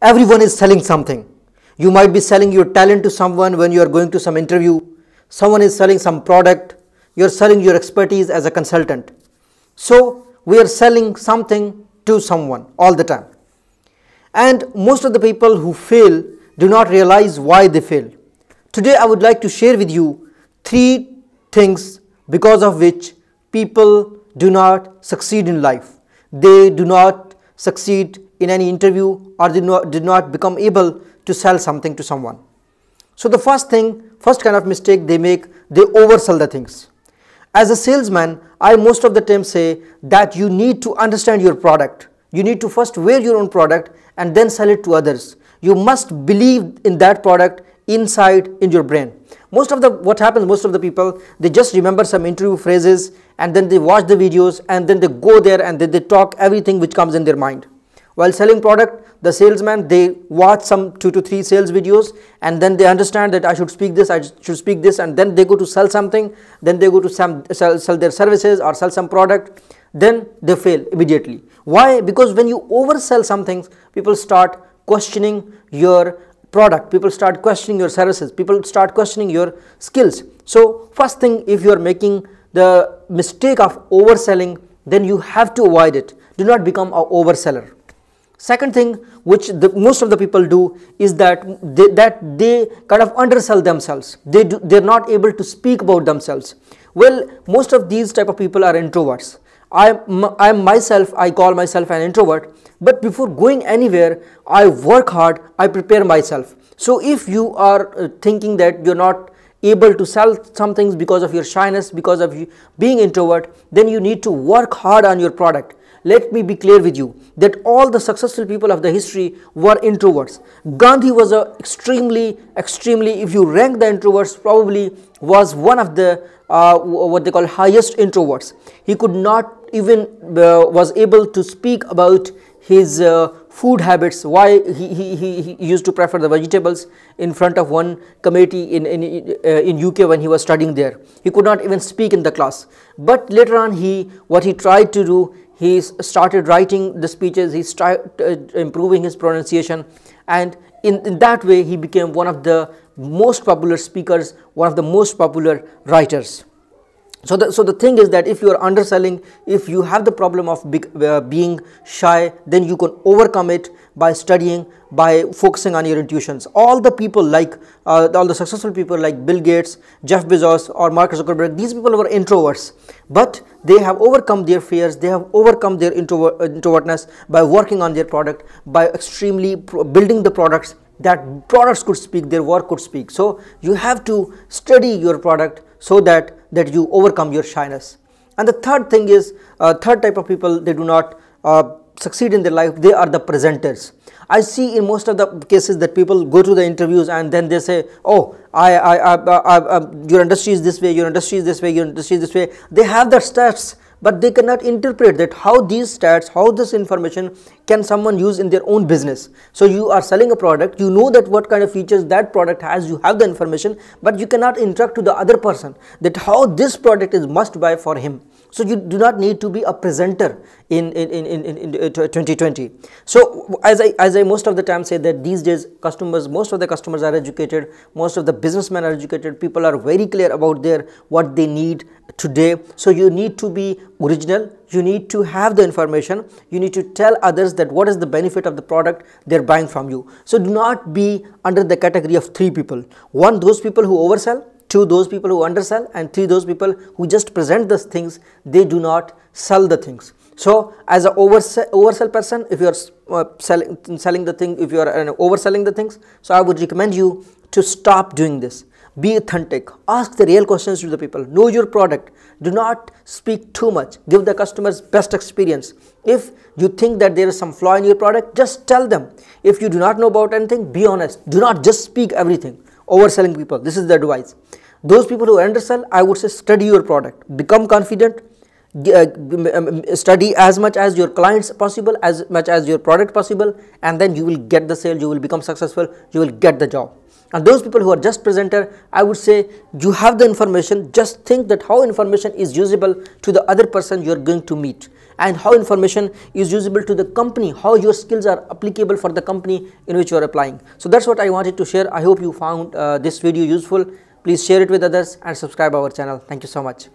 Everyone is selling something. You might be selling your talent to someone when you are going to some interview. Someone is selling some product. You are selling your expertise as a consultant. So, we are selling something to someone all the time. And most of the people who fail do not realize why they fail. Today, I would like to share with you three things because of which people do not succeed in life. They do not succeed in any interview or did not, did not become able to sell something to someone. So the first thing, first kind of mistake they make, they oversell the things. As a salesman, I most of the time say that you need to understand your product. You need to first wear your own product and then sell it to others. You must believe in that product inside in your brain. Most of the what happens most of the people they just remember some interview phrases and then they watch the videos and then they go there and then they talk everything which comes in their mind while selling product the salesman they watch some two to three sales videos and then they understand that I should speak this I should speak this and then they go to sell something then they go to some sell, sell their services or sell some product then they fail immediately why because when you oversell some things people start questioning your product people start questioning your services people start questioning your skills so first thing if you are making the mistake of overselling then you have to avoid it do not become a overseller Second thing which the, most of the people do is that they, that they kind of undersell themselves. They do, they're not able to speak about themselves. Well, most of these type of people are introverts. I, I myself, I call myself an introvert, but before going anywhere, I work hard, I prepare myself. So if you are uh, thinking that you're not able to sell some things because of your shyness, because of being introvert, then you need to work hard on your product let me be clear with you that all the successful people of the history were introverts. Gandhi was a extremely, extremely, if you rank the introverts, probably was one of the uh, what they call highest introverts. He could not even uh, was able to speak about his uh, food habits, why he, he, he, he used to prefer the vegetables in front of one committee in, in, uh, in UK when he was studying there. He could not even speak in the class. But later on, he what he tried to do, he started writing the speeches, he started uh, improving his pronunciation and in, in that way he became one of the most popular speakers, one of the most popular writers. So the, so the thing is that if you are underselling, if you have the problem of be, uh, being shy, then you can overcome it by studying, by focusing on your intuitions. All the people like, uh, all the successful people like Bill Gates, Jeff Bezos or Mark Zuckerberg, these people were introverts. But they have overcome their fears they have overcome their uh, introvertness by working on their product by extremely building the products that products could speak their work could speak so you have to study your product so that that you overcome your shyness and the third thing is uh, third type of people they do not uh, succeed in their life they are the presenters i see in most of the cases that people go to the interviews and then they say oh i i, I, I, I your industry is this way your industry is this way your industry is this way they have the stats but they cannot interpret that how these stats how this information can someone use in their own business so you are selling a product you know that what kind of features that product has you have the information but you cannot interact to the other person that how this product is must buy for him so you do not need to be a presenter in, in, in, in, in uh, 2020. So as I, as I most of the time say that these days customers, most of the customers are educated, most of the businessmen are educated, people are very clear about their what they need today. So you need to be original, you need to have the information, you need to tell others that what is the benefit of the product they're buying from you. So do not be under the category of three people. One, those people who oversell, Two, those people who undersell and three, those people who just present the things, they do not sell the things. So, as a oversell, oversell person, if you are uh, selling, selling the thing, if you are uh, overselling the things, so I would recommend you to stop doing this be authentic ask the real questions to the people know your product do not speak too much give the customers best experience if you think that there is some flaw in your product just tell them if you do not know about anything be honest do not just speak everything overselling people. This is the advice. Those people who undersell, I would say study your product, become confident, uh, study as much as your clients possible, as much as your product possible, and then you will get the sale, you will become successful, you will get the job. Now those people who are just presenter, I would say you have the information, just think that how information is usable to the other person you are going to meet and how information is usable to the company, how your skills are applicable for the company in which you are applying. So that's what I wanted to share. I hope you found uh, this video useful. Please share it with others and subscribe our channel. Thank you so much.